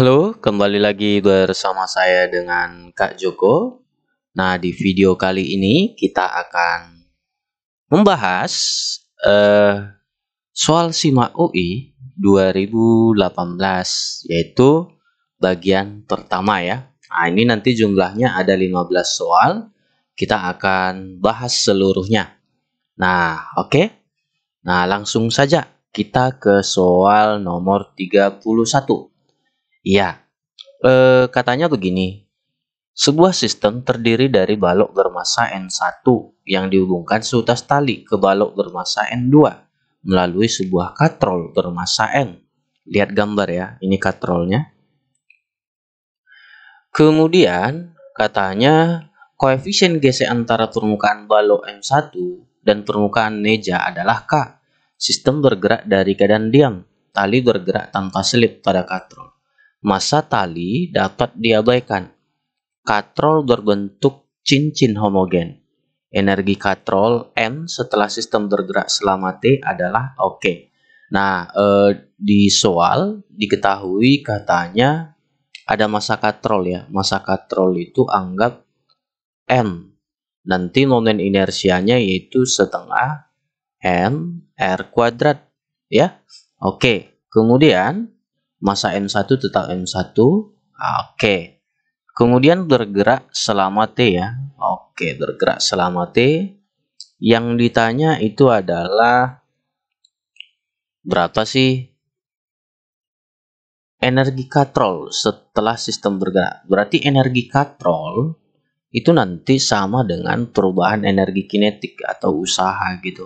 Halo, kembali lagi bersama saya dengan Kak Joko. Nah, di video kali ini kita akan membahas uh, soal SIMA UI 2018, yaitu bagian pertama ya. Nah, ini nanti jumlahnya ada 15 soal. Kita akan bahas seluruhnya. Nah, oke. Okay? Nah, langsung saja kita ke soal nomor 31. Ya, e, katanya begini. Sebuah sistem terdiri dari balok germasa N1 yang dihubungkan seutas tali ke balok germasa N2 melalui sebuah katrol germasa N. Lihat gambar ya, ini katrolnya. Kemudian, katanya koefisien gesek antara permukaan balok M1 dan permukaan meja adalah K. Sistem bergerak dari keadaan diam, tali bergerak tanpa selip pada katrol masa tali dapat diabaikan. Katrol berbentuk cincin homogen. Energi katrol M setelah sistem bergerak selama T adalah OK. Nah, eh, di soal diketahui katanya ada masa katrol ya. Masa katrol itu anggap m. Nanti nomen inersianya yaitu setengah M R kuadrat. Ya, oke. Kemudian masa M1 tetap M1 oke kemudian bergerak selama T ya oke bergerak selama T yang ditanya itu adalah berapa sih energi katrol setelah sistem bergerak berarti energi katrol itu nanti sama dengan perubahan energi kinetik atau usaha gitu.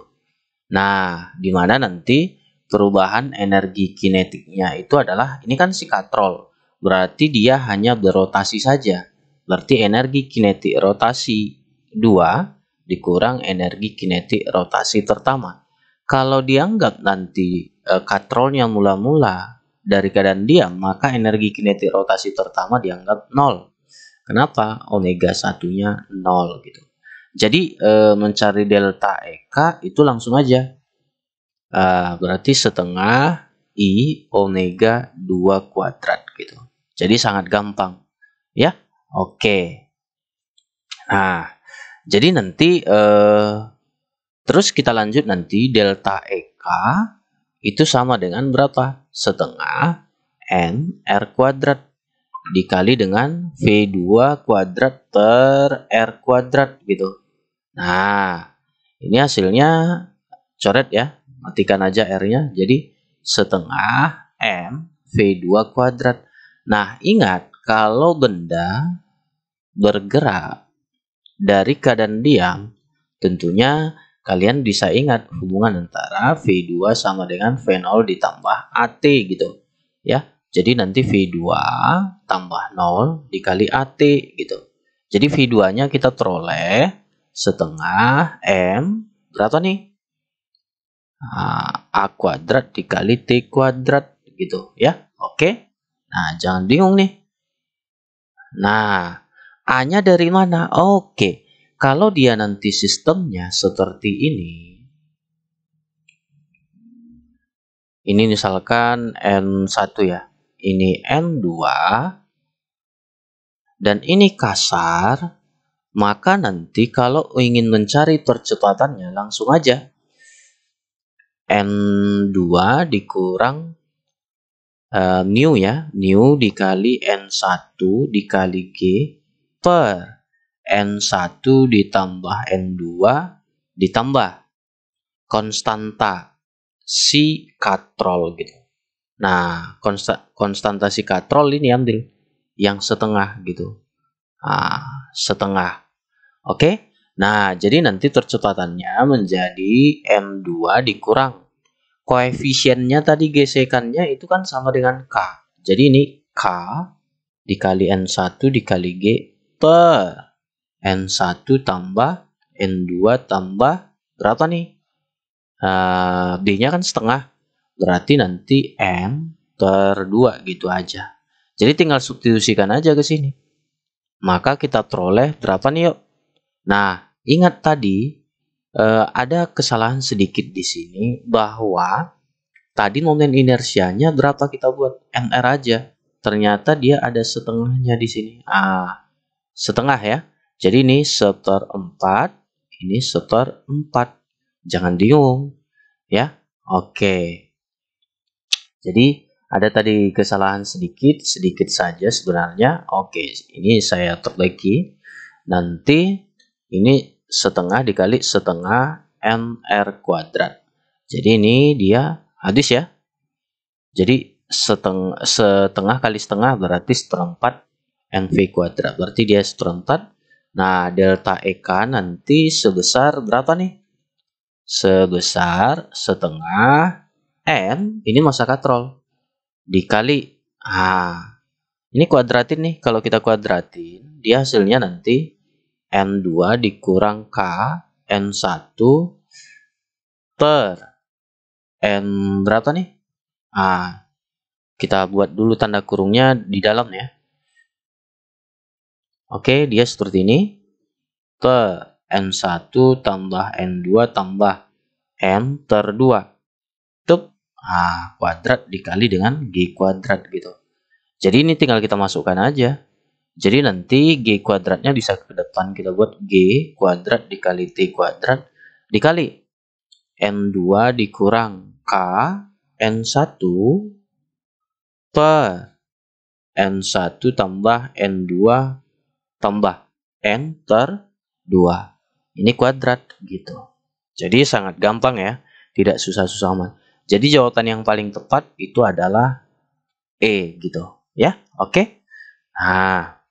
Nah, dimana mana nanti perubahan energi kinetiknya itu adalah ini kan si katrol berarti dia hanya berotasi saja berarti energi kinetik rotasi 2 dikurang energi kinetik rotasi pertama kalau dianggap nanti e, katrolnya mula-mula dari keadaan diam maka energi kinetik rotasi pertama dianggap nol kenapa omega satunya nol gitu jadi e, mencari delta EK itu langsung aja uh, berarti setengah i omega 2 kuadrat gitu. Jadi sangat gampang. Ya. Oke. Okay. Nah, jadi nanti uh, terus kita lanjut nanti delta EK itu sama dengan berapa? Setengah n r kuadrat dikali dengan V2 kuadrat per R kuadrat gitu. Nah, ini hasilnya coret ya matikan aja R-nya jadi setengah M V2 kuadrat nah ingat kalau benda bergerak dari keadaan diam tentunya kalian bisa ingat hubungan antara V2 sama dengan V0 ditambah AT gitu ya jadi nanti V2 tambah 0 dikali AT gitu jadi V2 nya kita peroleh setengah M berapa nih Ah, A kuadrat dikali T kuadrat gitu ya. Oke. Nah, jangan bingung nih. Nah, A-nya dari mana? Oke. Kalau dia nanti sistemnya seperti ini. Ini misalkan N1 ya. Ini N2 dan ini kasar, maka nanti kalau ingin mencari percepatannya langsung aja N2 dikurang uh, new ya, new dikali N1 dikali G per N1 ditambah N2 ditambah konstanta si katrol gitu. Nah, konsta, konstanta si katrol ini ambil yang setengah gitu. Nah, setengah. Oke. Okay? Nah, jadi nanti tercepatannya menjadi M2 dikurang. Koefisiennya tadi gesekannya itu kan sama dengan K. Jadi ini K dikali N1 dikali G per N1 tambah N2 tambah berapa nih? Uh, eh, D-nya kan setengah. Berarti nanti M per 2 gitu aja. Jadi tinggal substitusikan aja ke sini. Maka kita peroleh berapa nih yuk? Nah, ingat tadi eh, ada kesalahan sedikit di sini bahwa tadi momen inersianya berapa kita buat NR aja. Ternyata dia ada setengahnya di sini. Ah, setengah ya. Jadi ini setor 4, ini setor 4. Jangan diung ya. Oke. Jadi ada tadi kesalahan sedikit, sedikit saja sebenarnya. Oke, ini saya terbaiki. Nanti ini setengah dikali setengah NR kuadrat. Jadi ini dia hadis ya. Jadi seteng setengah kali setengah berarti seperempat NV kuadrat. Berarti dia seperempat. Nah, delta EK nanti sebesar berapa nih? Sebesar setengah N, ini masa katrol, dikali H. Ah, ini kuadratin nih, kalau kita kuadratin, dia hasilnya nanti N2 dikurang K N1 per N berapa nih? Ah, kita buat dulu tanda kurungnya di dalam ya. Oke, dia seperti ini. Per N1 tambah N2 tambah N ter 2. Tup. Ah, kuadrat dikali dengan G kuadrat gitu. Jadi ini tinggal kita masukkan aja. Jadi nanti G kuadratnya bisa ke depan kita buat G kuadrat dikali T kuadrat dikali N2 dikurang K N1 per N1 tambah N2 tambah N per 2. Ini kuadrat gitu. Jadi sangat gampang ya. Tidak susah-susah amat. Jadi jawaban yang paling tepat itu adalah E gitu. Ya, oke? Okay? Nah,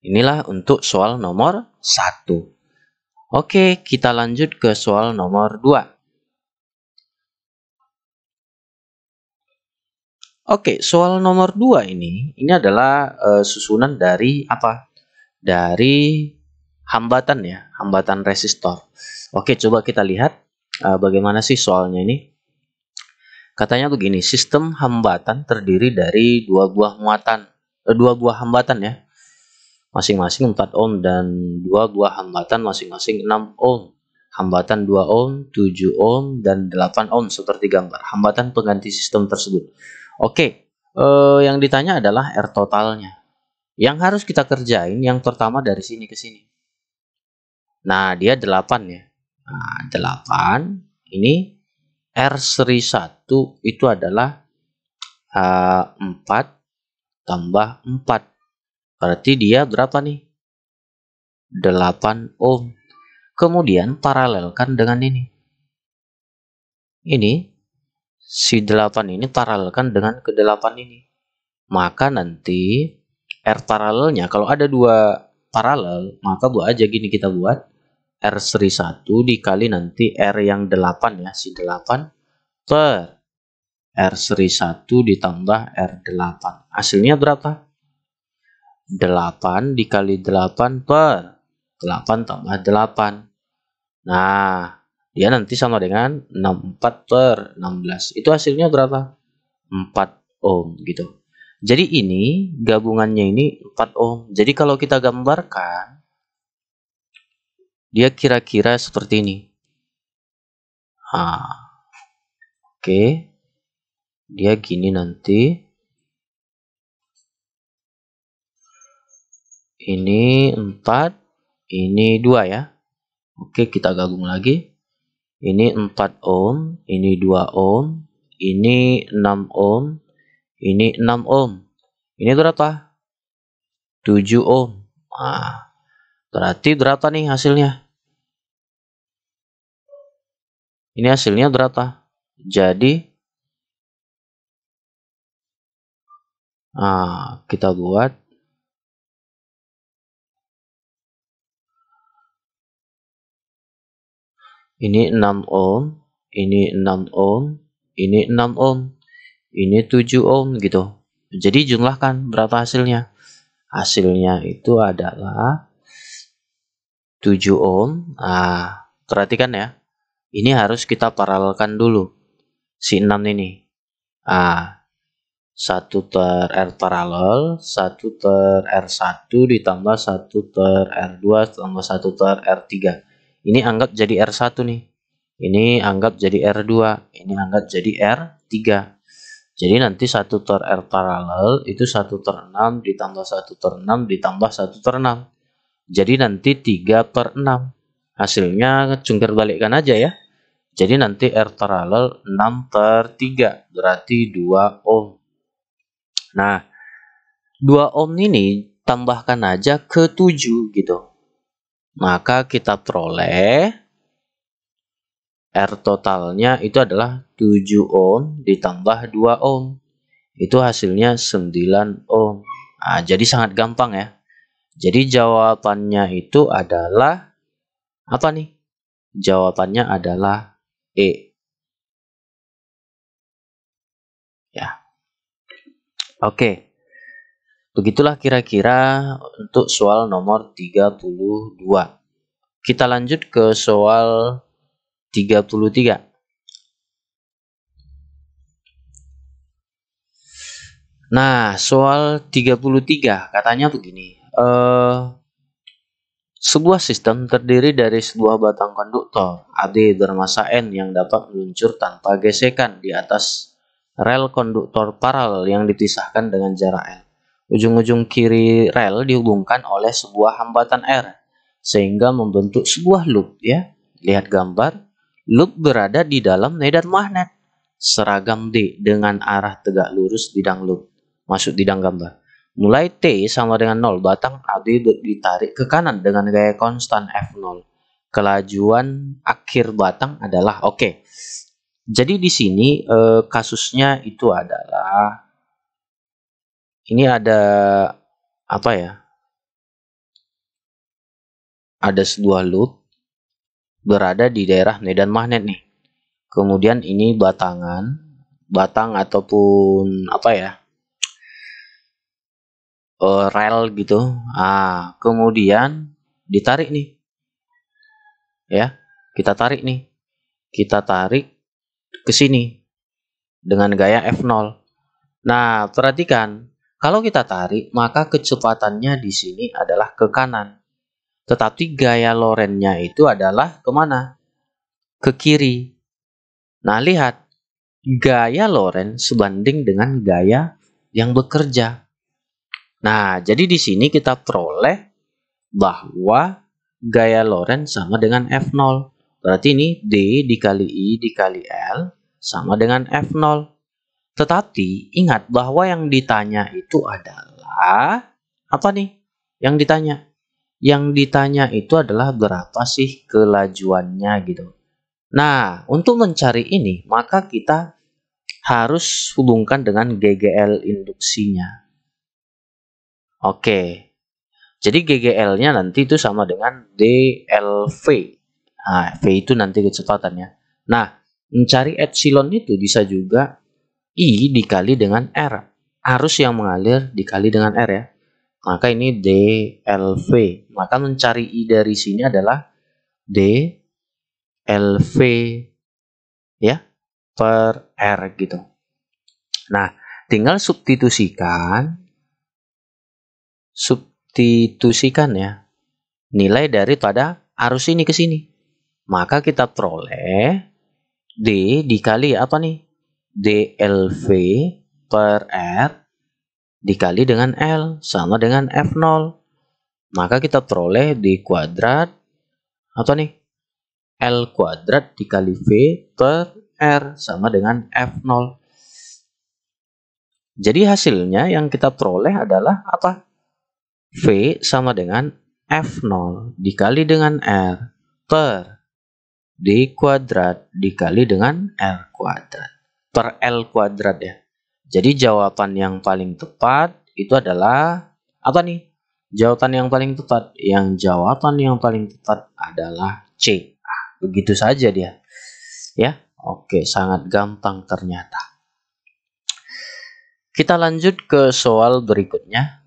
Inilah untuk soal nomor 1. Oke, kita lanjut ke soal nomor 2. Oke, soal nomor 2 ini, ini adalah e, susunan dari apa? Dari hambatan ya, hambatan resistor. Oke, coba kita lihat e, bagaimana sih soalnya ini. Katanya begini, sistem hambatan terdiri dari dua buah muatan, e, dua buah hambatan ya masing-masing 4 ohm dan dua buah hambatan masing-masing 6 ohm. Hambatan 2 ohm, 7 ohm dan 8 ohm seperti gambar hambatan pengganti sistem tersebut. Oke, eh, yang ditanya adalah R totalnya. Yang harus kita kerjain yang pertama dari sini ke sini. Nah, dia 8 ya. Nah, 8 ini R seri 1 itu adalah uh, eh, 4 tambah 4 Berarti dia berapa nih? 8 ohm. Kemudian paralelkan dengan ini. Ini si 8 ini paralelkan dengan ke 8 ini. Maka nanti R paralelnya kalau ada dua paralel, maka buat aja gini kita buat R seri 1 dikali nanti R yang 8 ya, si 8 per R seri 1 ditambah R8. Hasilnya berapa? 8 dikali 8 per 8 tambah 8. Nah, dia nanti sama dengan 64 per 16. Itu hasilnya berapa? 4 ohm gitu. Jadi ini gabungannya ini 4 ohm. Jadi kalau kita gambarkan, dia kira-kira seperti ini. Ah, Oke. Okay. Dia gini nanti. ini 4, ini 2 ya. Oke, kita gabung lagi. Ini 4 ohm, ini 2 ohm, ini 6 ohm, ini 6 ohm. Ini berapa? 7 ohm. Nah, berarti berapa nih hasilnya? Ini hasilnya berapa? Jadi, nah, kita buat Ini 6 ohm, ini 6 ohm, ini 6 ohm, ini 7 ohm gitu. Jadi jumlahkan berapa hasilnya. Hasilnya itu adalah 7 ohm. Nah, perhatikan ya. Ini harus kita paralelkan dulu. Si 6 ini. Nah, 1 ter R paralel, 1 ter R1 ditambah 1 ter R2 ditambah 1 ter R3. Ini anggap jadi R1 nih. Ini anggap jadi R2. Ini anggap jadi R3. Jadi nanti satu tor R paralel itu satu tor 6 ditambah satu tor 6 ditambah satu tor 6. Jadi nanti 3 per 6. Hasilnya jungkir balikkan aja ya. Jadi nanti R paralel 6 per 3 berarti 2 ohm. Nah, 2 ohm ini tambahkan aja ke 7 gitu. Maka kita peroleh R totalnya itu adalah 7 ohm ditambah 2 ohm. Itu hasilnya 9 ohm. Nah, jadi sangat gampang ya. Jadi jawabannya itu adalah apa nih? Jawabannya adalah E. Ya. Oke. Okay. Begitulah kira-kira untuk soal nomor 32. Kita lanjut ke soal 33. Nah, soal 33 katanya begini. Uh, sebuah sistem terdiri dari sebuah batang konduktor AD bermasa N yang dapat meluncur tanpa gesekan di atas rel konduktor paralel yang dipisahkan dengan jarak L. Ujung-ujung kiri rel dihubungkan oleh sebuah hambatan air sehingga membentuk sebuah loop ya. Lihat gambar. Loop berada di dalam medan magnet seragam D dengan arah tegak lurus di bidang loop. Masuk di bidang gambar. Mulai T sama dengan 0, batang AB ditarik ke kanan dengan gaya konstan F0. Kelajuan akhir batang adalah oke. Okay. Jadi di sini eh, kasusnya itu adalah ini ada apa ya? Ada sebuah loot berada di daerah medan magnet nih. Kemudian ini batangan, batang ataupun apa ya? Uh, rel gitu. Ah, kemudian ditarik nih. Ya, kita tarik nih. Kita tarik ke sini dengan gaya F0. Nah, perhatikan kalau kita tarik, maka kecepatannya di sini adalah ke kanan. Tetapi gaya lorennya itu adalah kemana? Ke kiri. Nah, lihat. Gaya Lorentz sebanding dengan gaya yang bekerja. Nah, jadi di sini kita peroleh bahwa gaya Lorentz sama dengan F0. Berarti ini D dikali I dikali L sama dengan F0. Tetapi ingat bahwa yang ditanya itu adalah apa nih? Yang ditanya. Yang ditanya itu adalah berapa sih kelajuannya gitu. Nah, untuk mencari ini maka kita harus hubungkan dengan GGL induksinya. Oke. Jadi GGL-nya nanti itu sama dengan DLV. Nah, V itu nanti kecepatannya. Nah, mencari epsilon itu bisa juga I dikali dengan R. Arus yang mengalir dikali dengan R ya. Maka ini DLV. Maka mencari I dari sini adalah DLV ya per R gitu. Nah, tinggal substitusikan substitusikan ya nilai dari pada arus ini ke sini. Maka kita peroleh D dikali apa nih? DLV per R dikali dengan L sama dengan F0 maka kita peroleh di kuadrat atau nih L kuadrat dikali V per R sama dengan F0 jadi hasilnya yang kita peroleh adalah apa V sama dengan F0 dikali dengan R per D kuadrat dikali dengan R kuadrat per L kuadrat ya. Jadi jawaban yang paling tepat itu adalah apa nih? Jawaban yang paling tepat, yang jawaban yang paling tepat adalah C. Ah, begitu saja dia. Ya, oke, sangat gampang ternyata. Kita lanjut ke soal berikutnya.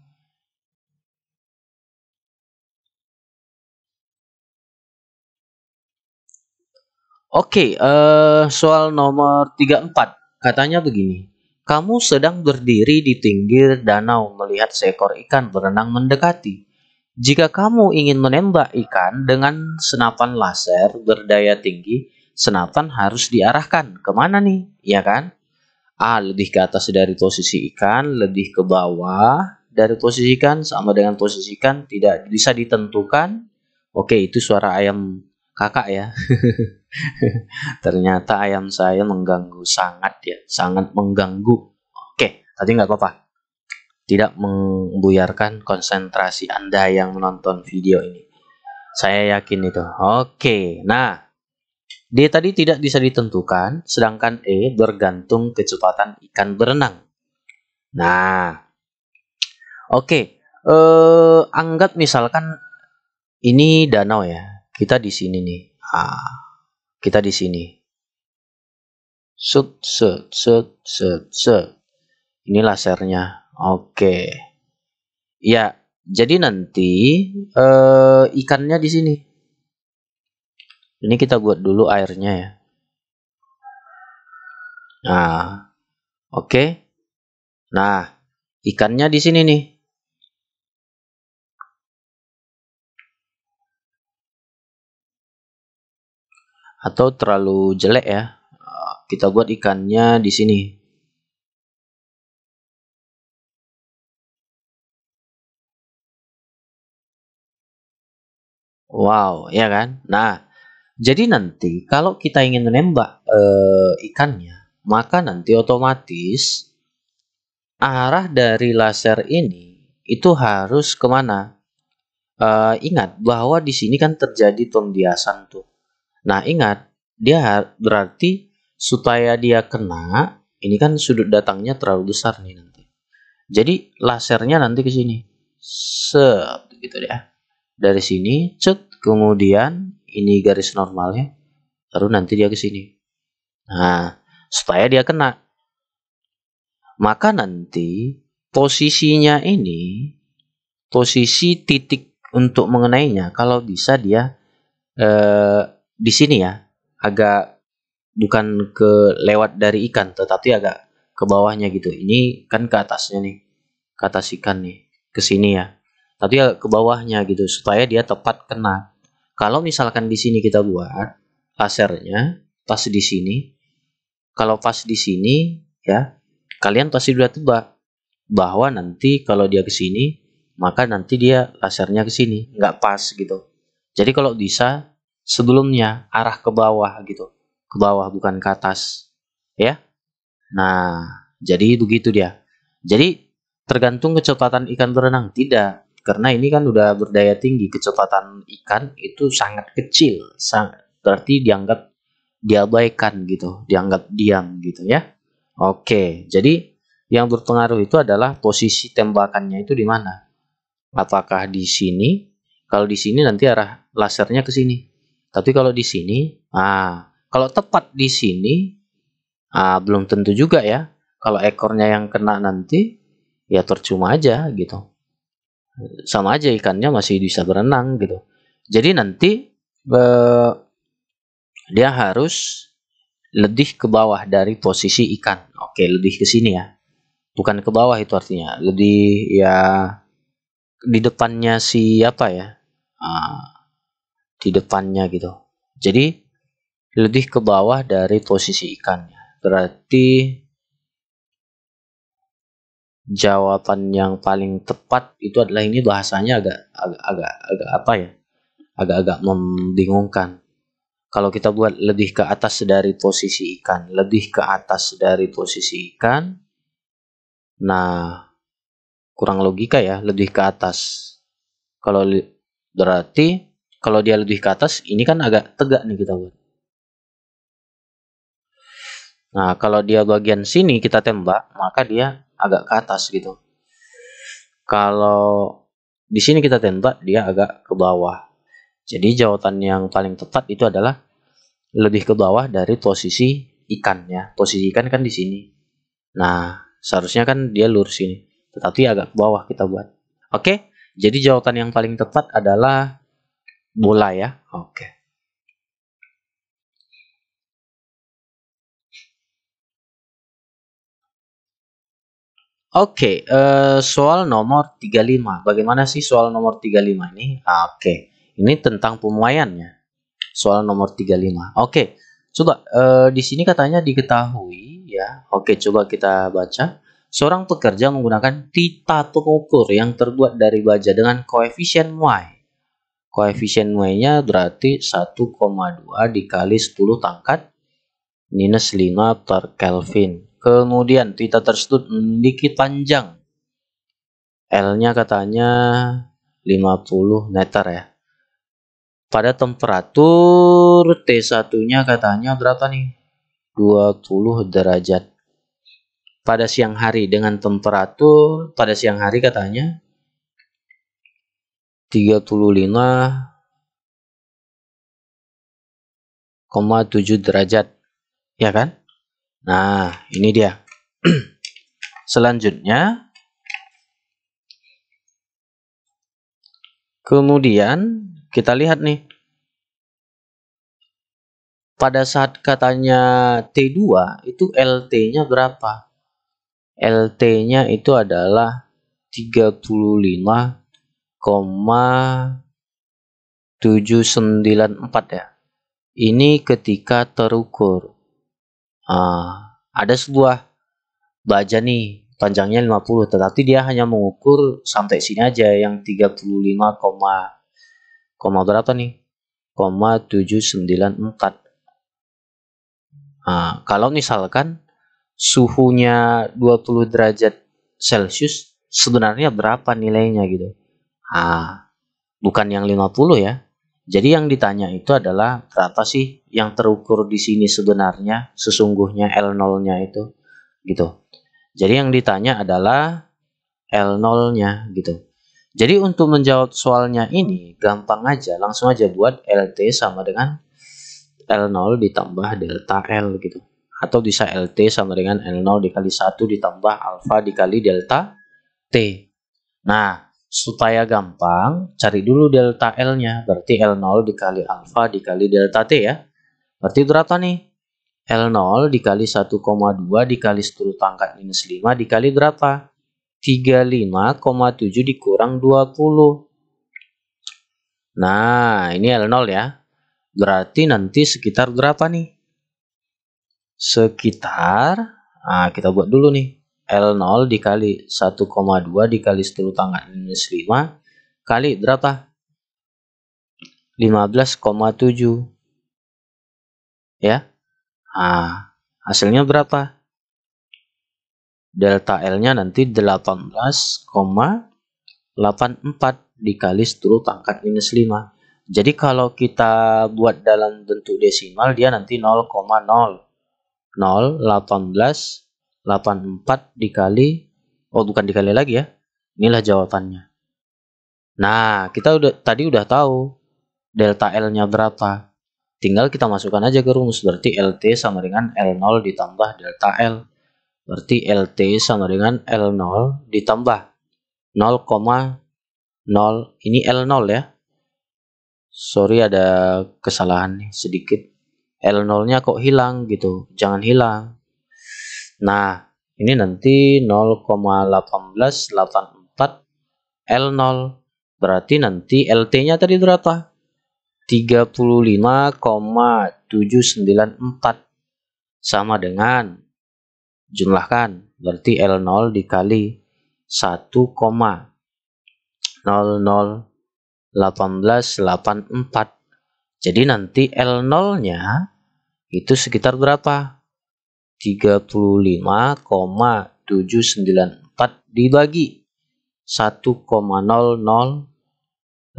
Oke, okay, uh, eh, soal nomor 34. Katanya begini. Kamu sedang berdiri di pinggir danau melihat seekor ikan berenang mendekati. Jika kamu ingin menembak ikan dengan senapan laser berdaya tinggi, senapan harus diarahkan kemana nih, ya kan? A lebih ke atas dari posisi ikan, lebih ke bawah dari posisi ikan sama dengan posisi ikan tidak bisa ditentukan. Oke, itu suara ayam kakak ya. Ternyata ayam saya mengganggu sangat ya, sangat mengganggu. Oke, tadi nggak apa-apa. Tidak membuyarkan konsentrasi Anda yang menonton video ini. Saya yakin itu. Oke, nah. D tadi tidak bisa ditentukan, sedangkan E bergantung kecepatan ikan berenang. Nah, oke. Eh, anggap misalkan ini danau ya kita di sini nih. Ah, kita di sini. Sut, sut, sut, sut, sut. Inilah share-nya. Oke. Ya, jadi nanti uh, ikannya di sini. Ini kita buat dulu airnya ya. Nah, oke. Okay. Nah, ikannya di sini nih. atau terlalu jelek ya kita buat ikannya di sini Wow, ya kan? Nah, jadi nanti kalau kita ingin menembak e, ikannya, maka nanti otomatis arah dari laser ini itu harus kemana? E, ingat bahwa di sini kan terjadi tondiasan tuh. Nah, ingat, dia berarti supaya dia kena, ini kan sudut datangnya terlalu besar nih nanti. Jadi lasernya nanti ke sini. Set gitu ya. Dari sini cut kemudian ini garis normalnya lalu nanti dia ke sini. Nah, supaya dia kena. Maka nanti posisinya ini posisi titik untuk mengenainya kalau bisa dia eh, di sini ya agak bukan ke lewat dari ikan tetapi agak ke bawahnya gitu ini kan ke atasnya nih ke atas ikan nih ke sini ya tapi agak ya ke bawahnya gitu supaya dia tepat kena kalau misalkan di sini kita buat lasernya pas di sini kalau pas di sini ya kalian pasti sudah tebak bahwa nanti kalau dia ke sini maka nanti dia lasernya ke sini nggak pas gitu jadi kalau bisa sebelumnya arah ke bawah gitu ke bawah bukan ke atas ya nah jadi begitu dia jadi tergantung kecepatan ikan berenang tidak karena ini kan udah berdaya tinggi kecepatan ikan itu sangat kecil sangat berarti dianggap diabaikan gitu dianggap diam gitu ya oke jadi yang berpengaruh itu adalah posisi tembakannya itu di mana apakah di sini kalau di sini nanti arah lasernya ke sini tapi kalau di sini, ah, kalau tepat di sini, ah, belum tentu juga ya. Kalau ekornya yang kena nanti, ya tercuma aja gitu. Sama aja ikannya masih bisa berenang gitu. Jadi nanti eh, dia harus lebih ke bawah dari posisi ikan. Oke, lebih ke sini ya. Bukan ke bawah itu artinya, lebih ya di depannya siapa ya? Ah, di depannya gitu. Jadi lebih ke bawah dari posisi ikannya. Berarti jawaban yang paling tepat itu adalah ini bahasanya agak agak agak, agak apa ya? Agak-agak membingungkan. Kalau kita buat lebih ke atas dari posisi ikan, lebih ke atas dari posisi ikan. Nah, kurang logika ya, lebih ke atas. Kalau berarti kalau dia lebih ke atas, ini kan agak tegak nih kita buat. Nah, kalau dia bagian sini kita tembak, maka dia agak ke atas gitu. Kalau di sini kita tembak, dia agak ke bawah. Jadi jawaban yang paling tepat itu adalah lebih ke bawah dari posisi ikan ya. Posisi ikan kan di sini. Nah, seharusnya kan dia lurus ini. Tetapi agak ke bawah kita buat. Oke, jadi jawaban yang paling tepat adalah bola ya. Oke. Oke, okay, uh, eh, soal nomor 35. Bagaimana sih soal nomor 35 ini? Oke, okay. ini tentang pemuaiannya. Soal nomor 35. Oke, okay. coba uh, di sini katanya diketahui ya. Oke, coba kita baca. Seorang pekerja menggunakan pita pengukur yang terbuat dari baja dengan koefisien y koefisien Y-nya berarti 1,2 dikali 10 tangkat minus 5 per Kelvin. Kemudian kita tersebut memiliki panjang. L-nya katanya 50 meter ya. Pada temperatur T1-nya katanya berapa nih? 20 derajat. Pada siang hari dengan temperatur pada siang hari katanya 35,7 derajat ya kan nah ini dia selanjutnya kemudian kita lihat nih pada saat katanya T2 itu LT-nya berapa LT-nya itu adalah 794 ya. Ini ketika terukur. Uh, ada sebuah baja nih panjangnya 50 tetapi dia hanya mengukur sampai sini aja yang 35, koma berapa nih? 0,794. Nah, kalau misalkan suhunya 20 derajat Celcius sebenarnya berapa nilainya gitu. Ah, Bukan yang 50 ya. Jadi yang ditanya itu adalah berapa sih yang terukur di sini sebenarnya sesungguhnya L0-nya itu gitu. Jadi yang ditanya adalah L0-nya gitu. Jadi untuk menjawab soalnya ini gampang aja, langsung aja buat LT sama dengan L0 ditambah delta L gitu. Atau bisa LT sama dengan L0 dikali 1 ditambah alfa dikali delta T. Nah, supaya gampang, cari dulu delta L-nya. Berarti L0 dikali alpha dikali delta T ya. Berarti berapa nih? L0 dikali 1,2 dikali 10 pangkat minus 5 dikali berapa? 35,7 dikurang 20. Nah, ini L0 ya. Berarti nanti sekitar berapa nih? Sekitar, nah kita buat dulu nih. L0 dikali 1,2 dikali 10 pangkat minus 5 kali berapa? 15,7 ya nah, hasilnya berapa? delta L-nya nanti 18,84 dikali 10 pangkat minus 5 jadi kalau kita buat dalam bentuk desimal dia nanti 0,0 0, 18 84 dikali oh bukan dikali lagi ya. Inilah jawabannya. Nah, kita udah tadi udah tahu delta L-nya berapa. Tinggal kita masukkan aja ke rumus berarti LT sama dengan L0 ditambah delta L. Berarti LT sama dengan L0 ditambah 0,0 ini L0 ya. Sorry ada kesalahan nih sedikit. L0-nya kok hilang gitu. Jangan hilang Nah, ini nanti 0,1884 L0. Berarti nanti LT-nya tadi berapa? 35,794 sama dengan jumlahkan berarti L0 dikali 1,001884 jadi nanti L0 nya itu sekitar berapa 35,794 dibagi 1,001884.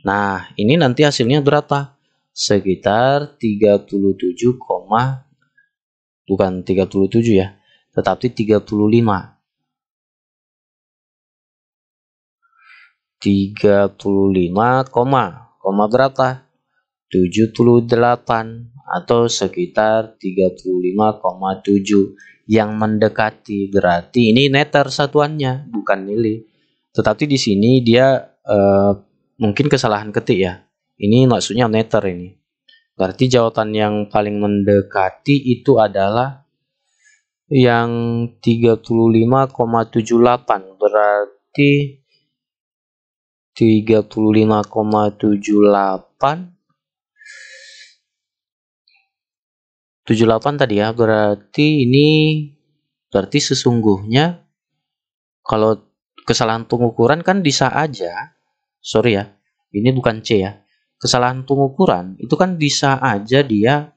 Nah, ini nanti hasilnya berapa? Sekitar 37, bukan 37 ya, tetapi 35. 35, koma berapa? 78 atau sekitar 35,7 yang mendekati berarti ini netter satuannya bukan nilai tetapi di sini dia eh, mungkin kesalahan ketik ya ini maksudnya netter ini berarti jawaban yang paling mendekati itu adalah yang 35,78 berarti 35,78 78 tadi ya, berarti ini berarti sesungguhnya kalau kesalahan pengukuran kan bisa aja. Sorry ya. Ini bukan C ya. Kesalahan pengukuran itu kan bisa aja dia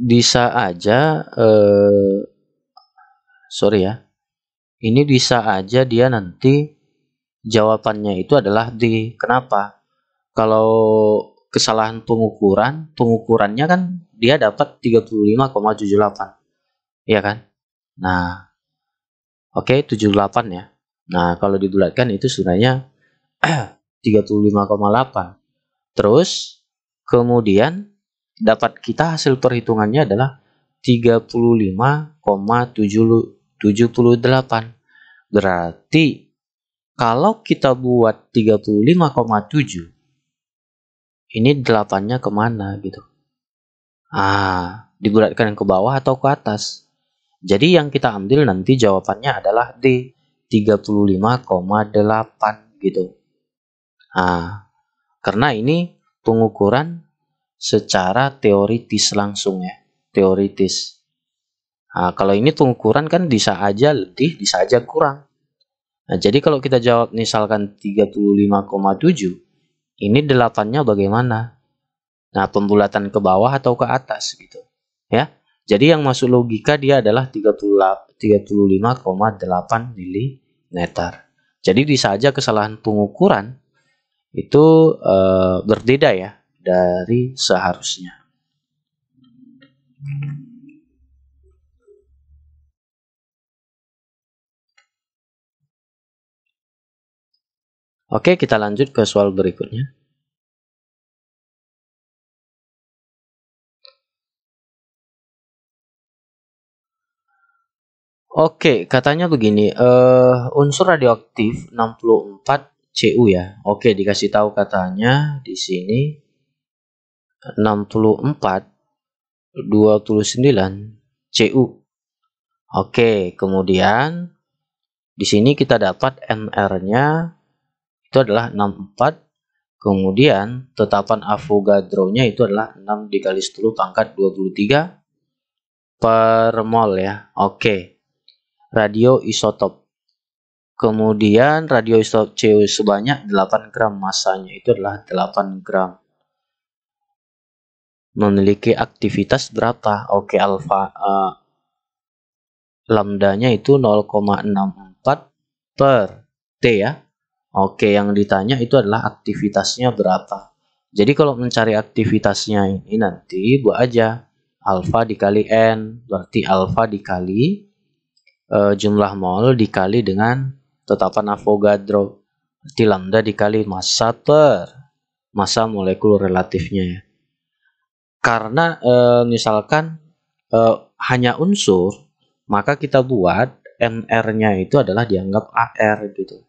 bisa aja eh sorry ya. Ini bisa aja dia nanti jawabannya itu adalah di Kenapa? Kalau kesalahan pengukuran, pengukurannya kan dia dapat 35,78. Iya kan? Nah, oke okay, 78 ya. Nah, kalau dibulatkan itu sebenarnya 35,8. Terus kemudian dapat kita hasil perhitungannya adalah 35,78. Berarti kalau kita buat 35,7 ini delapannya kemana gitu. Ah, dibulatkan ke bawah atau ke atas. Jadi yang kita ambil nanti jawabannya adalah D, 35,8 gitu. Ah, karena ini pengukuran secara teoritis langsung ya, teoritis. Nah, kalau ini pengukuran kan bisa aja lebih, bisa aja kurang. Nah, jadi kalau kita jawab misalkan 35,7, ini delapannya bagaimana? Nah, pembulatan ke bawah atau ke atas gitu. Ya. Jadi yang masuk logika dia adalah 35,8 mm. Jadi bisa aja kesalahan pengukuran itu e, berbeda ya dari seharusnya. Oke, kita lanjut ke soal berikutnya. Oke, katanya begini, uh, unsur radioaktif 64 Cu ya. Oke, dikasih tahu katanya di sini 64 29 Cu. Oke, kemudian di sini kita dapat MR-nya itu adalah 64 Kemudian tetapan Avogadro-nya itu adalah 6 dikali 10 pangkat 23 per mol ya. Oke. Radio isotop. Kemudian radio isotop CO sebanyak 8 gram masanya itu adalah 8 gram. Memiliki aktivitas berapa? Oke, alfa uh, lambdanya itu 0,64 per T ya. Oke, yang ditanya itu adalah aktivitasnya berapa. Jadi kalau mencari aktivitasnya ini nanti buat aja alfa dikali n, berarti alfa dikali e, jumlah mol dikali dengan tetapan Avogadro. Berarti lambda dikali massa per massa molekul relatifnya ya. Karena e, misalkan e, hanya unsur, maka kita buat MR-nya itu adalah dianggap AR gitu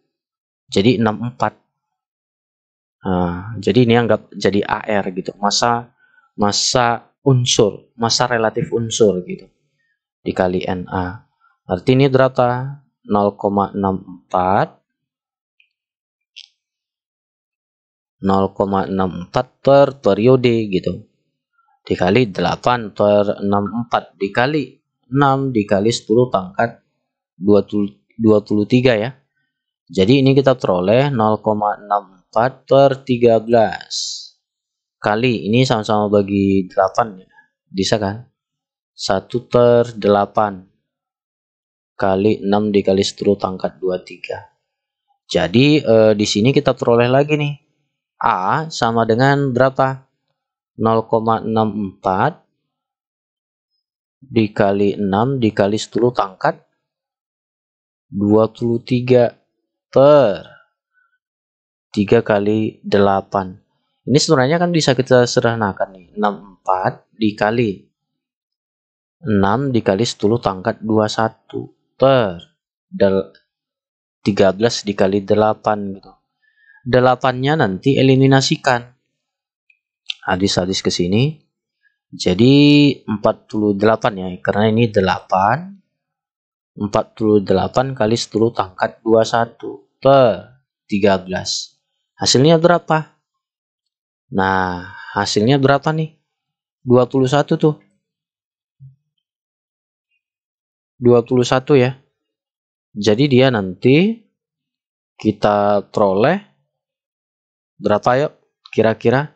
jadi 64 nah, jadi ini anggap jadi AR gitu masa masa unsur masa relatif unsur gitu dikali NA arti ini berapa 0,64 0,64 per periode gitu dikali 8 per 64 dikali 6 dikali 10 pangkat 20, 23 ya jadi ini kita peroleh 0,64 per 13 kali ini sama-sama bagi 8 ya. Bisa kan? 1 per 8 kali 6 dikali 10 pangkat 23. Jadi eh, di sini kita peroleh lagi nih. A sama dengan berapa? 0,64 dikali 6 dikali 10 pangkat 23 meter. 3 kali 8. Ini sebenarnya kan bisa kita sederhanakan nih. 64 dikali 6 dikali 10 pangkat 21 per 13 dikali 8 gitu. 8-nya nanti eliminasikan. Hadis-hadis ke sini. Jadi 48 ya, karena ini 8 48 kali 10 pangkat 21 per 13. Hasilnya berapa? Nah, hasilnya berapa nih? 21 tuh. 21 ya. Jadi dia nanti kita peroleh berapa ya kira-kira?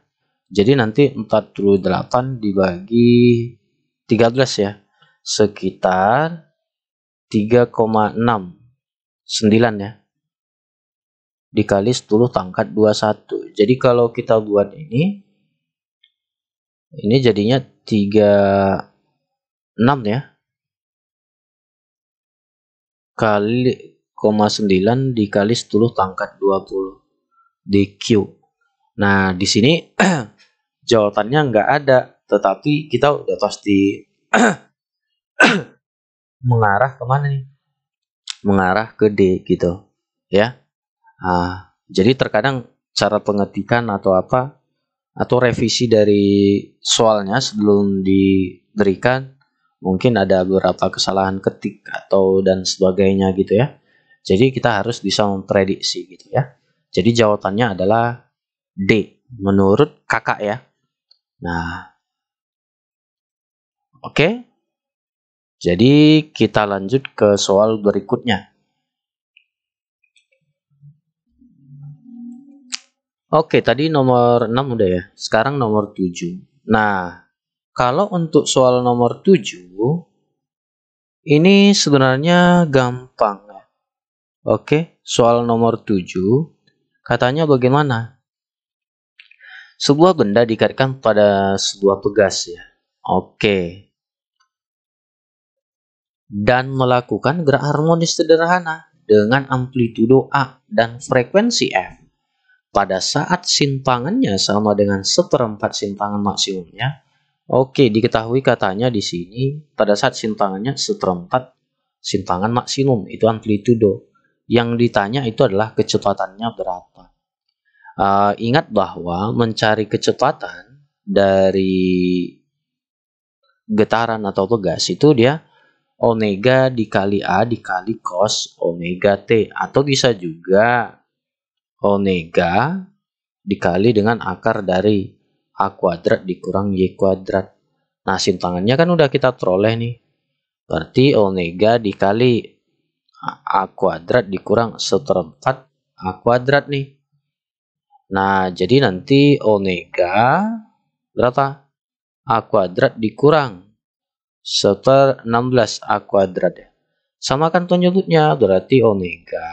Jadi nanti 48 dibagi 13 ya. Sekitar 3,6 9 ya dikali 10 tangkat 21 jadi kalau kita buat ini ini jadinya 36 ya kali 0,9 dikali 10 tangkat 20 Q nah di sini jawabannya nggak ada tetapi kita udah pasti mengarah kemana nih? Mengarah ke D gitu, ya. Nah, jadi terkadang cara pengetikan atau apa atau revisi dari soalnya sebelum diberikan mungkin ada beberapa kesalahan ketik atau dan sebagainya gitu ya. Jadi kita harus bisa memprediksi gitu ya. Jadi jawabannya adalah D menurut kakak ya. Nah, oke. Okay. Jadi kita lanjut ke soal berikutnya. Oke, tadi nomor 6 udah ya. Sekarang nomor 7. Nah, kalau untuk soal nomor 7 ini sebenarnya gampang Oke, soal nomor 7 katanya bagaimana? Sebuah benda dikaitkan pada sebuah pegas ya. Oke dan melakukan gerak harmonis sederhana dengan amplitudo A dan frekuensi F. Pada saat simpangannya sama dengan seperempat simpangan maksimumnya, oke diketahui katanya di sini pada saat simpangannya seperempat simpangan maksimum itu amplitudo. Yang ditanya itu adalah kecepatannya berapa. Uh, ingat bahwa mencari kecepatan dari getaran atau tugas itu dia omega dikali A dikali cos omega T. Atau bisa juga omega dikali dengan akar dari A kuadrat dikurang Y kuadrat. Nah, simpangannya kan udah kita peroleh nih. Berarti omega dikali A kuadrat dikurang seperempat A kuadrat nih. Nah, jadi nanti omega berapa? A kuadrat dikurang setor 16 A kuadrat ya. Samakan penyebutnya berarti omega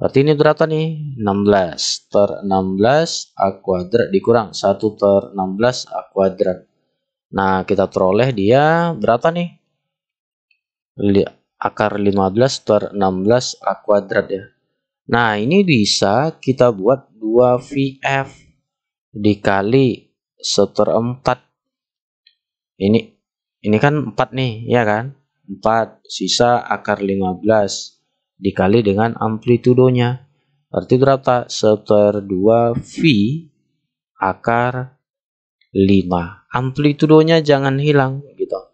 berarti ini berapa nih? 16 per 16 A kuadrat dikurang 1 per 16 A kuadrat. Nah, kita peroleh dia berapa nih? akar 15 per 16 A kuadrat ya. Nah, ini bisa kita buat 2 VF dikali seper 4. Ini ini kan 4 nih, ya kan? 4 sisa akar 15 dikali dengan amplitudonya. Berarti berapa? Seper 2 V akar 5. Amplitudonya jangan hilang gitu.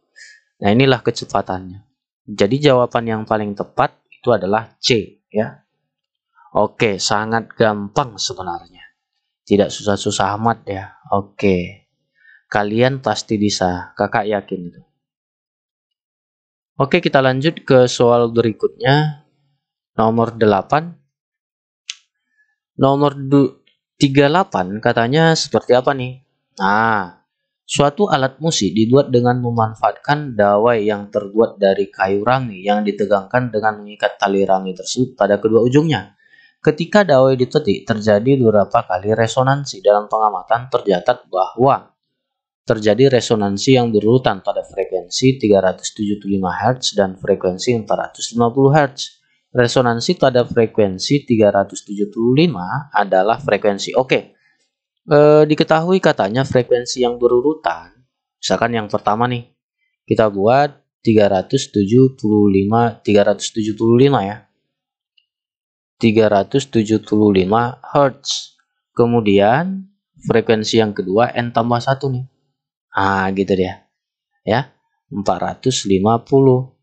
Nah, inilah kecepatannya. Jadi jawaban yang paling tepat itu adalah C ya. Oke, sangat gampang sebenarnya. Tidak susah-susah amat ya. Oke. Kalian pasti bisa, kakak yakin itu. Oke, kita lanjut ke soal berikutnya. Nomor 8. Nomor 38 katanya seperti apa nih? Nah, suatu alat musik dibuat dengan memanfaatkan dawai yang terbuat dari kayu rangi yang ditegangkan dengan mengikat tali rangi tersebut pada kedua ujungnya. Ketika dawai ditetik, terjadi beberapa kali resonansi. Dalam pengamatan tercatat bahwa terjadi resonansi yang berurutan pada frekuensi 375 Hz dan frekuensi 450 Hz. Resonansi pada frekuensi 375 adalah frekuensi oke. Okay. E, diketahui katanya frekuensi yang berurutan, misalkan yang pertama nih, kita buat 375 375 ya. 375 Hz. Kemudian frekuensi yang kedua n tambah 1 nih. Ah, gitu dia. Ya, 450.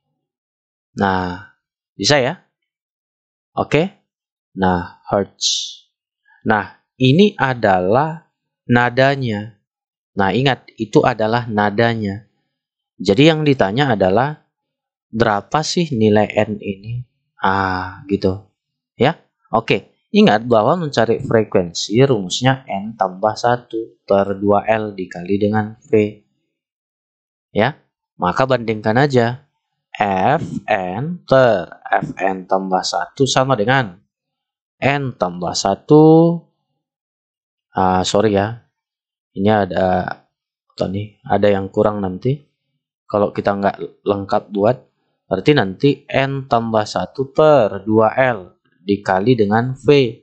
Nah, bisa ya? Oke. Nah, hertz. Nah, ini adalah nadanya. Nah, ingat itu adalah nadanya. Jadi yang ditanya adalah berapa sih nilai n ini? Ah, gitu. Ya. Oke. Ingat bahwa mencari frekuensi rumusnya N tambah 1 per 2L dikali dengan V. Ya, maka bandingkan aja Fn per Fn tambah 1 sama dengan N tambah 1. Uh, ah, sorry ya, ini ada atau nih ada yang kurang nanti. Kalau kita nggak lengkap buat, berarti nanti N tambah 1 per 2L dikali dengan V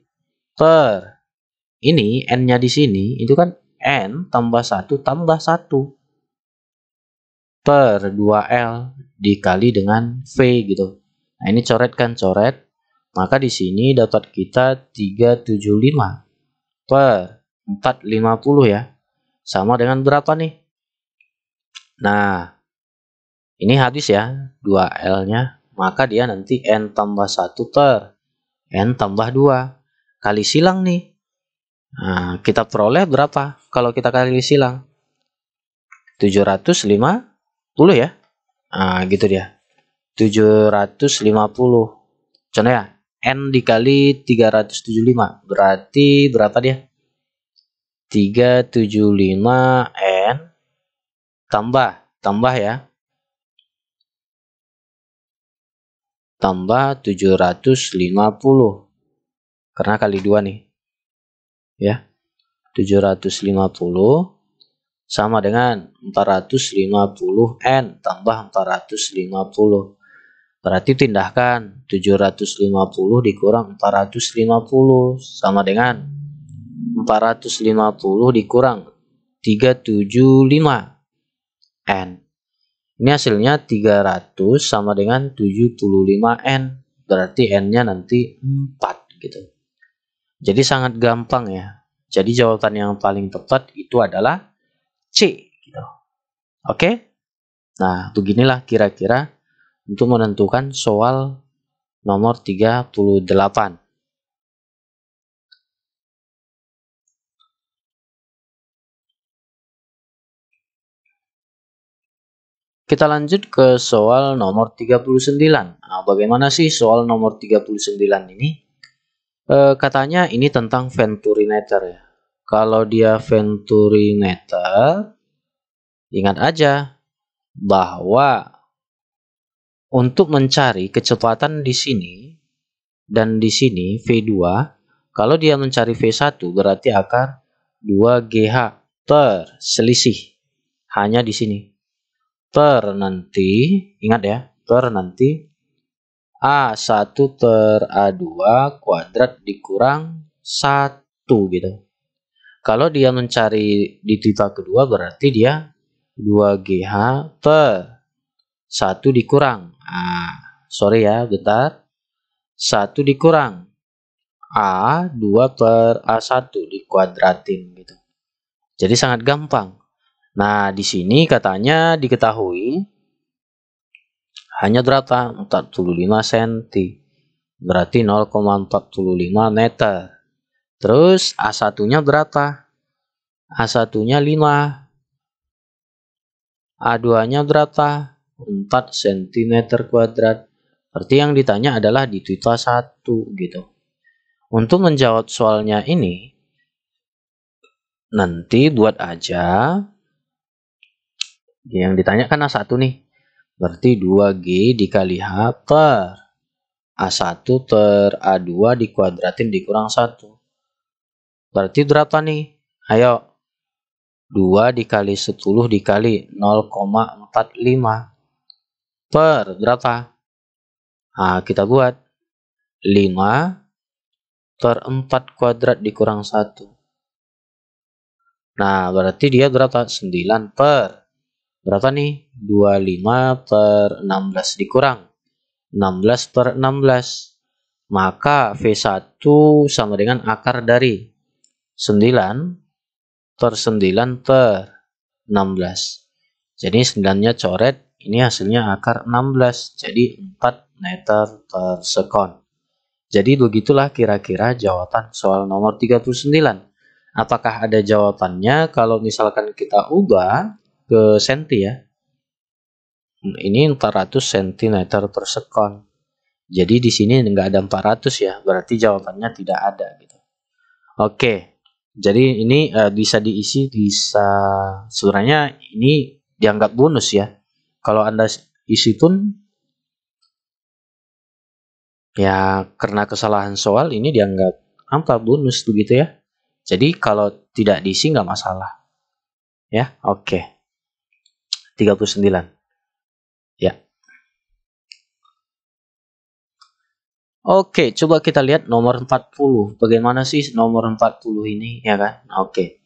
per. Ini N-nya di sini, itu kan N tambah 1 tambah 1 per 2L dikali dengan V gitu. Nah ini coret kan coret, maka di sini dapat kita 375 per 450 ya. Sama dengan berapa nih? Nah, ini habis ya 2L-nya, maka dia nanti N tambah 1 per N tambah 2 kali silang nih. Nah, kita peroleh berapa kalau kita kali silang? 750 ya. Nah, gitu dia. 750. Contohnya N dikali 375. Berarti berapa dia? 375 N tambah tambah ya tambah 750 karena kali dua nih ya 750 sama dengan 450N tambah 450 berarti tindakan 750 dikurang 450 sama dengan 450 dikurang 375 N ini hasilnya 300 sama dengan 75N. Berarti N-nya nanti 4 gitu. Jadi sangat gampang ya. Jadi jawaban yang paling tepat itu adalah C. Gitu. Oke? Nah, beginilah kira-kira untuk menentukan soal nomor 38. Kita lanjut ke soal nomor 39. Nah, bagaimana sih soal nomor 39 ini? E, katanya ini tentang Venturinator ya. Kalau dia Venturinator, ingat aja bahwa untuk mencari kecepatan di sini dan di sini V2, kalau dia mencari V1 berarti akar 2GH terselisih hanya di sini per nanti ingat ya per nanti A1 per A2 kuadrat dikurang 1 gitu. Kalau dia mencari di titik kedua berarti dia 2GH per 1 dikurang. Ah, sorry ya, bentar. 1 dikurang. A2 per A1 dikuadratin gitu. Jadi sangat gampang. Nah, di sini katanya diketahui hanya 45 cm. Berarti 0,45 meter. Terus A1-nya berapa? A1-nya 5. A2-nya berapa? 4 cm kuadrat. Berarti yang ditanya adalah di Twitter 1 gitu. Untuk menjawab soalnya ini, nanti buat aja yang ditanya kan A1 nih. Berarti 2G dikali H per A1 per A2 dikuadratin dikurang 1. Berarti berapa nih? Ayo. 2 dikali 10 dikali 0,45 per berapa? Nah, kita buat 5 per 4 kuadrat dikurang 1. Nah, berarti dia berapa? 9 per berapa nih? 25 per 16 dikurang 16 per 16 maka V1 sama dengan akar dari 9 per 9 per 16 jadi 9 nya coret ini hasilnya akar 16 jadi 4 meter per sekon jadi begitulah kira-kira jawaban soal nomor 39 apakah ada jawabannya kalau misalkan kita ubah ke senti ya ini 400 cm per sekon jadi di sini enggak ada 400 ya berarti jawabannya tidak ada gitu oke jadi ini uh, bisa diisi bisa sebenarnya ini dianggap bonus ya kalau anda isi pun ya karena kesalahan soal ini dianggap apa bonus begitu ya jadi kalau tidak diisi nggak masalah ya oke okay. 39. Ya. Oke, coba kita lihat nomor 40. Bagaimana sih nomor 40 ini, ya kan? Oke.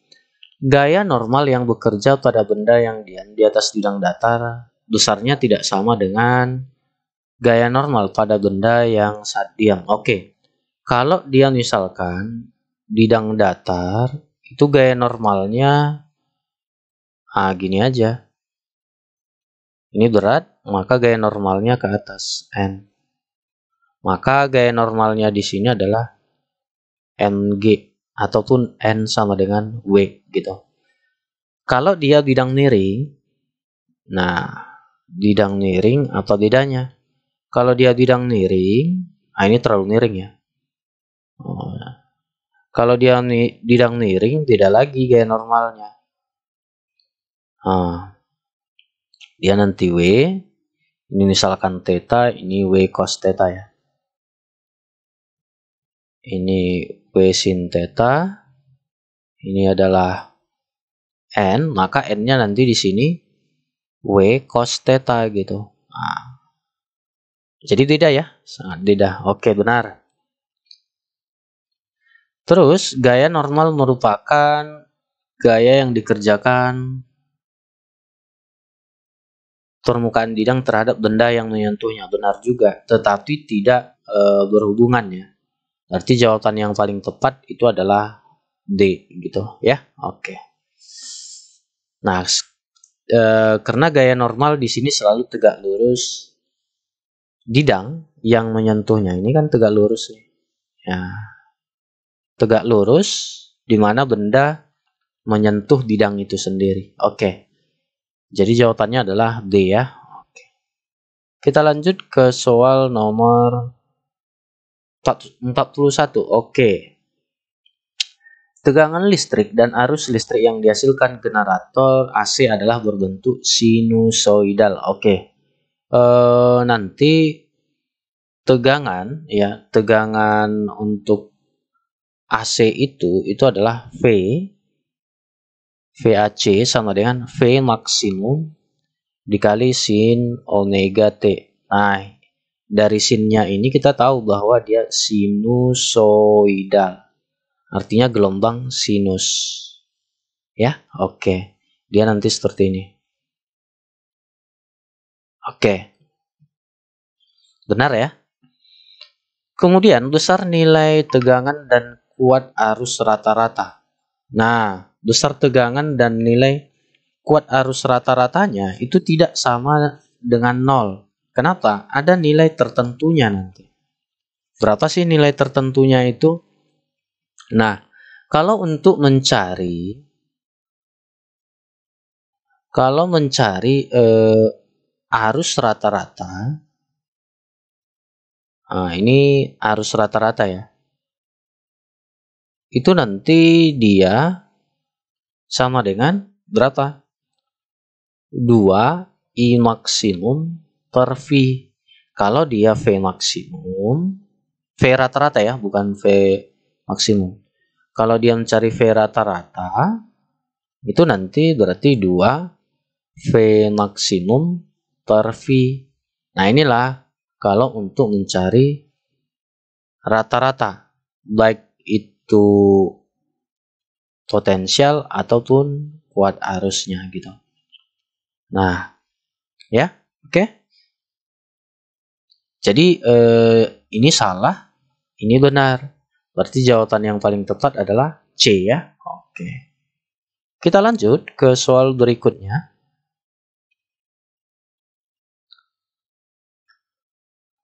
Gaya normal yang bekerja pada benda yang di atas bidang datar besarnya tidak sama dengan gaya normal pada benda yang saat diam. Oke. Kalau dia misalkan bidang datar, itu gaya normalnya ah gini aja ini berat, maka gaya normalnya ke atas N. Maka gaya normalnya di sini adalah NG ataupun N sama dengan W gitu. Kalau dia bidang miring, nah bidang miring atau bedanya? Kalau dia bidang miring, nah ini terlalu miring ya. Oh, nah. Kalau dia bidang miring, beda lagi gaya normalnya. Nah, dia nanti W ini misalkan theta ini W cos theta ya ini W sin theta ini adalah N maka N nya nanti di sini W cos theta gitu nah. jadi tidak ya sangat tidak oke benar terus gaya normal merupakan gaya yang dikerjakan permukaan bidang terhadap benda yang menyentuhnya benar juga, tetapi tidak e, berhubungan ya. Berarti jawaban yang paling tepat itu adalah D gitu ya. Oke. Okay. Nah, e, karena gaya normal di sini selalu tegak lurus bidang yang menyentuhnya. Ini kan tegak lurus nih. Ya. Tegak lurus di mana benda menyentuh bidang itu sendiri. Oke. Okay. Jadi jawabannya adalah D ya. Oke. Kita lanjut ke soal nomor 41. Oke. Tegangan listrik dan arus listrik yang dihasilkan generator AC adalah berbentuk sinusoidal. Oke. E, nanti tegangan ya, tegangan untuk AC itu itu adalah V VAC sama dengan V maksimum dikali sin omega T. Nah, dari sinnya ini kita tahu bahwa dia sinusoidal. Artinya gelombang sinus. Ya, oke. Okay. Dia nanti seperti ini. Oke. Okay. Benar ya? Kemudian besar nilai tegangan dan kuat arus rata-rata. Nah, besar tegangan dan nilai kuat arus rata-ratanya itu tidak sama dengan nol. Kenapa? Ada nilai tertentunya nanti. Berapa sih nilai tertentunya itu? Nah, kalau untuk mencari, kalau mencari eh, arus rata-rata, nah ini arus rata-rata ya, itu nanti dia sama dengan berapa? 2 I maksimum per V. Kalau dia V maksimum, V rata-rata ya, bukan V maksimum. Kalau dia mencari V rata-rata, itu nanti berarti 2 V maksimum per V. Nah inilah kalau untuk mencari rata-rata. Baik itu potensial ataupun kuat arusnya gitu. Nah, ya, oke. Okay? Jadi eh, ini salah, ini benar. Berarti jawaban yang paling tepat adalah C ya. Oke. Okay. Kita lanjut ke soal berikutnya.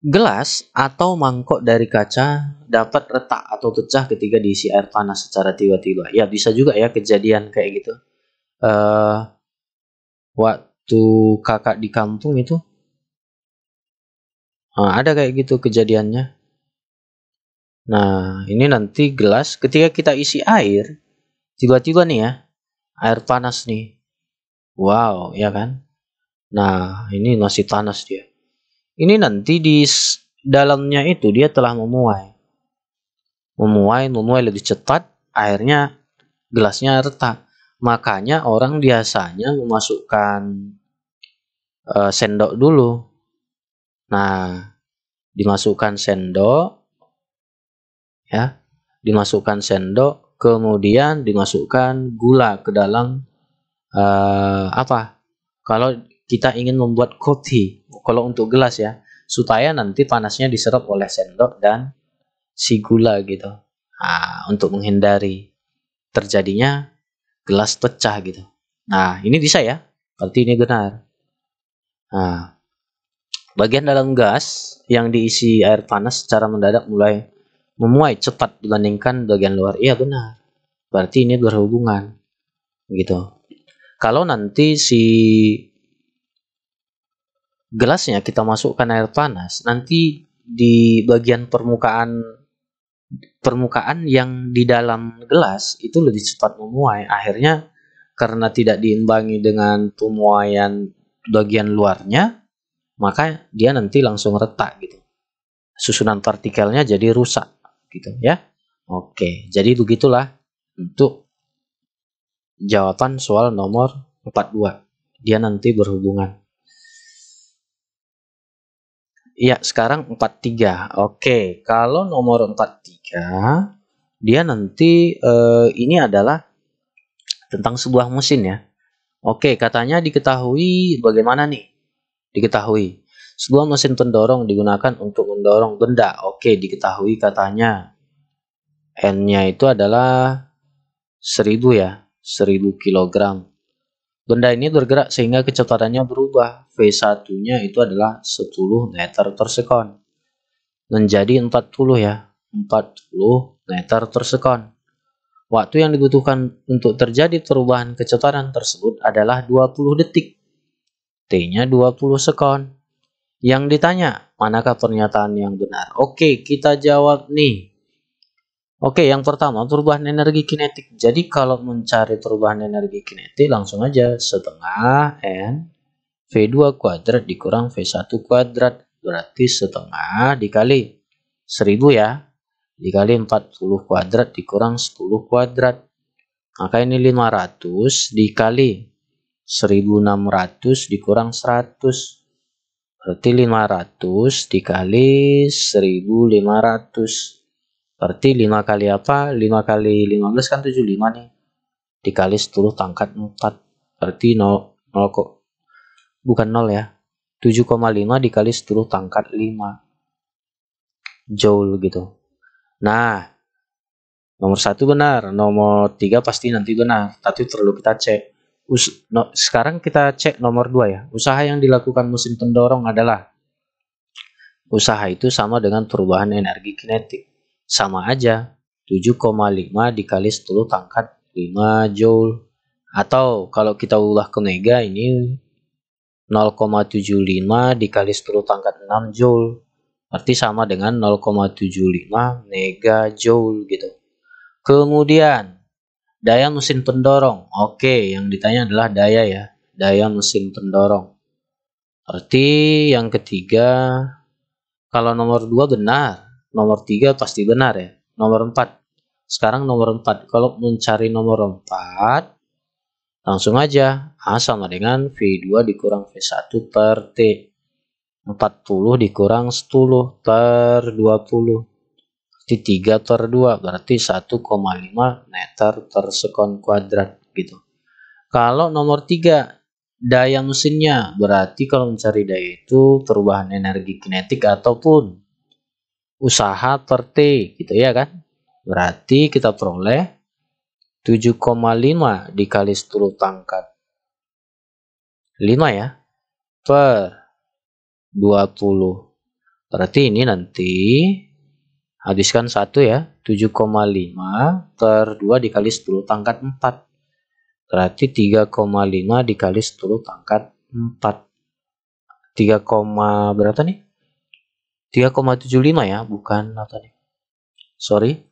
Gelas atau mangkok dari kaca dapat retak atau pecah ketika diisi air panas secara tiba-tiba. Ya bisa juga ya kejadian kayak gitu. Uh, waktu kakak di kampung itu nah, ada kayak gitu kejadiannya. Nah ini nanti gelas ketika kita isi air tiba-tiba nih ya air panas nih. Wow ya kan. Nah ini masih panas dia ini nanti di dalamnya itu dia telah memuai. Memuai, memuai lebih cepat, airnya gelasnya retak. Makanya orang biasanya memasukkan uh, sendok dulu. Nah, dimasukkan sendok ya, dimasukkan sendok, kemudian dimasukkan gula ke dalam uh, apa? Kalau kita ingin membuat kopi kalau untuk gelas ya supaya nanti panasnya diserap oleh sendok dan si gula gitu nah, untuk menghindari terjadinya gelas pecah gitu nah ini bisa ya berarti ini benar nah bagian dalam gas yang diisi air panas secara mendadak mulai memuai cepat dibandingkan bagian luar iya benar berarti ini berhubungan gitu kalau nanti si gelasnya kita masukkan air panas, nanti di bagian permukaan permukaan yang di dalam gelas itu lebih cepat memuai. Akhirnya karena tidak diimbangi dengan pemuaian bagian luarnya, maka dia nanti langsung retak gitu. Susunan partikelnya jadi rusak gitu ya. Oke, jadi begitulah untuk jawaban soal nomor 42. Dia nanti berhubungan Ya sekarang 43. Oke, kalau nomor 43 dia nanti eh, ini adalah tentang sebuah mesin ya. Oke, katanya diketahui bagaimana nih? Diketahui sebuah mesin pendorong digunakan untuk mendorong benda. Oke, diketahui katanya N-nya itu adalah 1000 ya, 1000 kilogram. Benda ini bergerak sehingga kecepatannya berubah. V1-nya itu adalah 10 meter per sekon. Menjadi 40 ya. 40 meter per sekon. Waktu yang dibutuhkan untuk terjadi perubahan kecepatan tersebut adalah 20 detik. T-nya 20 sekon. Yang ditanya, manakah pernyataan yang benar? Oke, kita jawab nih. Oke, yang pertama perubahan energi kinetik. Jadi kalau mencari perubahan energi kinetik langsung aja setengah n V2 kuadrat dikurang V1 kuadrat berarti setengah dikali 1000 ya. Dikali 40 kuadrat dikurang 10 kuadrat. Maka ini 500 dikali 1600 dikurang 100. Berarti 500 dikali 1500 Berarti 5 kali apa? 5 kali 15 kan 75 nih. Dikali 10 pangkat 4. Berarti 0, 0 kok. Bukan 0 ya. 7,5 dikali 10 pangkat 5. Joule gitu. Nah, nomor 1 benar, nomor 3 pasti nanti benar, tapi perlu kita cek. Us no, sekarang kita cek nomor 2 ya. Usaha yang dilakukan musim pendorong adalah usaha itu sama dengan perubahan energi kinetik sama aja 7,5 dikali 10 pangkat 5 joule atau kalau kita ulah ke mega ini 0,75 dikali 10 pangkat 6 joule berarti sama dengan 0,75 mega joule gitu kemudian daya mesin pendorong oke yang ditanya adalah daya ya daya mesin pendorong berarti yang ketiga kalau nomor 2 benar Nomor 3 pasti benar ya. Nomor 4. Sekarang nomor 4. Kalau mencari nomor 4, langsung aja. A sama dengan V2 dikurang V1 per T. 40 dikurang 10 per 20 berarti 3 per 2 berarti 1,5 meter per sekon kuadrat gitu kalau nomor 3 daya mesinnya berarti kalau mencari daya itu perubahan energi kinetik ataupun usaha per T gitu ya kan berarti kita peroleh 7,5 dikali 10 pangkat 5 ya per 20 berarti ini nanti habiskan satu ya 7,5 per 2 dikali 10 pangkat 4 berarti 3,5 dikali 10 pangkat 4 3, berapa nih 3,75 ya bukan apa tadi sorry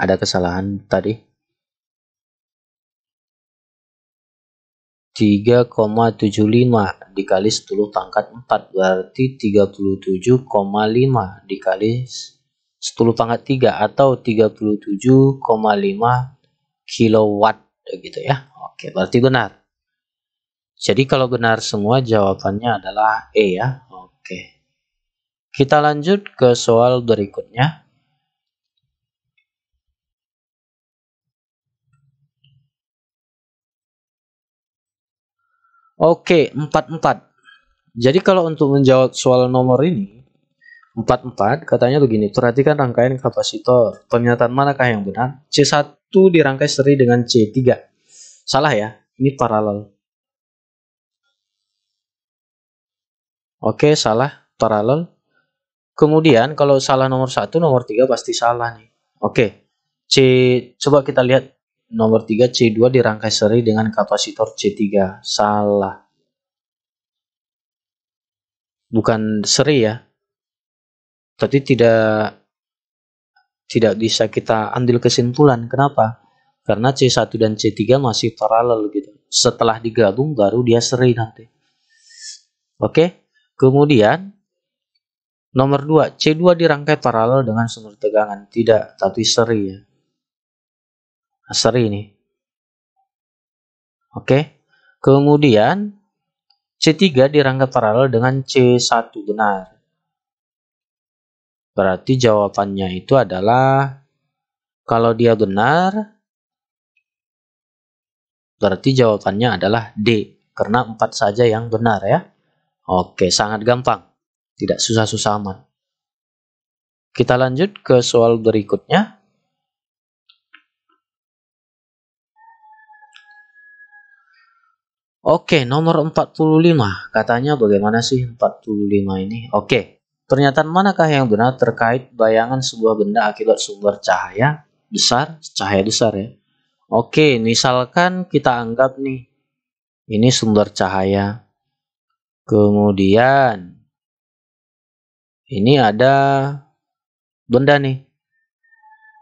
ada kesalahan tadi 3,75 dikali 10 pangkat 4 berarti 37,5 dikali 10 pangkat 3 atau 37,5 kilowatt gitu ya oke berarti benar jadi kalau benar semua jawabannya adalah E ya oke kita lanjut ke soal berikutnya. Oke, 44. Jadi kalau untuk menjawab soal nomor ini, 44 katanya begini, perhatikan rangkaian kapasitor. Pernyataan manakah yang benar? C1 dirangkai seri dengan C3. Salah ya, ini paralel. Oke, salah, paralel. Kemudian kalau salah nomor satu, nomor tiga pasti salah nih. Oke, C coba kita lihat nomor tiga, C2 dirangkai seri dengan kapasitor C3. Salah. Bukan seri ya. Tapi tidak tidak bisa kita ambil kesimpulan. Kenapa? Karena C1 dan C3 masih paralel gitu. Setelah digabung baru dia seri nanti. Oke. Kemudian Nomor 2, C2 dirangkai paralel dengan sumber tegangan. Tidak, tapi seri ya. Nah, seri ini. Oke. Kemudian C3 dirangkai paralel dengan C1. Benar. Berarti jawabannya itu adalah kalau dia benar berarti jawabannya adalah D karena 4 saja yang benar ya. Oke, sangat gampang. Tidak susah-susah amat. Kita lanjut ke soal berikutnya. Oke, nomor 45. Katanya bagaimana sih 45 ini? Oke, pernyataan manakah yang benar terkait bayangan sebuah benda akibat sumber cahaya besar, cahaya besar ya? Oke, misalkan kita anggap nih, ini sumber cahaya. Kemudian, ini ada benda nih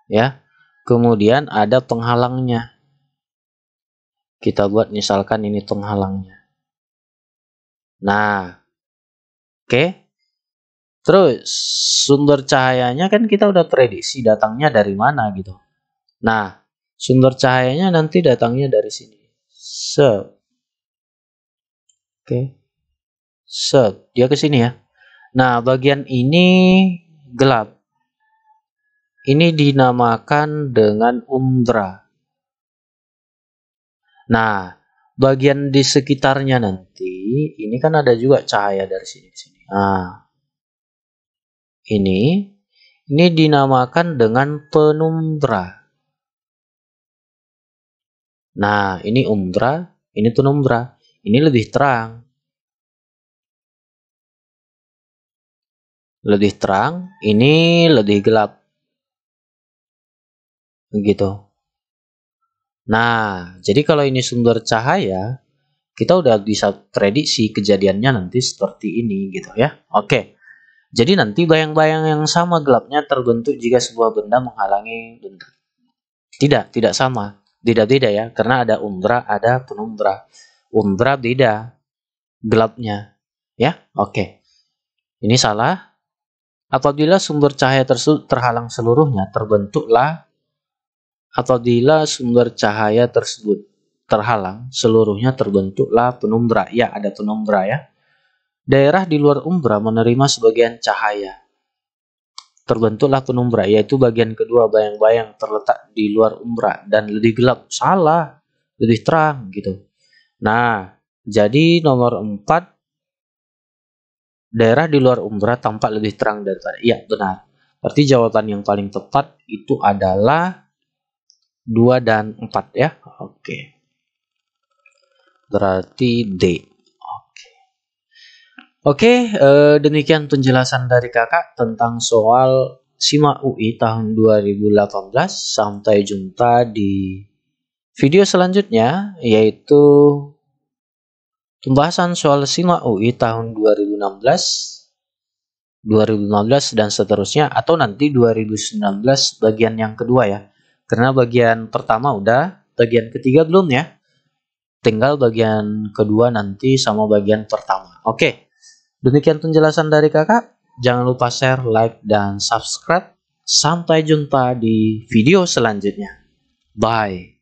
ya kemudian ada penghalangnya kita buat misalkan ini penghalangnya nah oke okay. terus sumber cahayanya kan kita udah prediksi datangnya dari mana gitu nah sumber cahayanya nanti datangnya dari sini set oke okay. set dia ke sini ya Nah, bagian ini gelap. Ini dinamakan dengan umbra. Nah, bagian di sekitarnya nanti, ini kan ada juga cahaya dari sini sini. Nah, ini ini dinamakan dengan penumbra. Nah, ini umbra, ini penumbra. Ini lebih terang. lebih terang, ini lebih gelap. Begitu. Nah, jadi kalau ini sumber cahaya, kita udah bisa prediksi kejadiannya nanti seperti ini gitu ya. Oke. Jadi nanti bayang-bayang yang sama gelapnya terbentuk jika sebuah benda menghalangi benda. Tidak, tidak sama. Tidak beda ya, karena ada umbra, ada penumbra. Umbra beda gelapnya. Ya, oke. Ini salah, Apabila sumber cahaya tersebut terhalang seluruhnya, terbentuklah apabila sumber cahaya tersebut terhalang seluruhnya terbentuklah penumbra. Ya, ada penumbra ya. Daerah di luar umbra menerima sebagian cahaya. Terbentuklah penumbra, yaitu bagian kedua bayang-bayang terletak di luar umbra dan lebih gelap. Salah, lebih terang gitu. Nah, jadi nomor empat daerah di luar umbra tampak lebih terang daripada iya benar berarti jawaban yang paling tepat itu adalah 2 dan 4 ya oke berarti D oke oke eh, demikian penjelasan dari kakak tentang soal SIMA UI tahun 2018 sampai jumpa di video selanjutnya yaitu Pembahasan soal SIMA UI tahun 2016, 2016 dan seterusnya atau nanti 2019 bagian yang kedua ya. Karena bagian pertama udah, bagian ketiga belum ya. Tinggal bagian kedua nanti sama bagian pertama. Oke. Demikian penjelasan dari Kakak. Jangan lupa share, like dan subscribe. Sampai jumpa di video selanjutnya. Bye.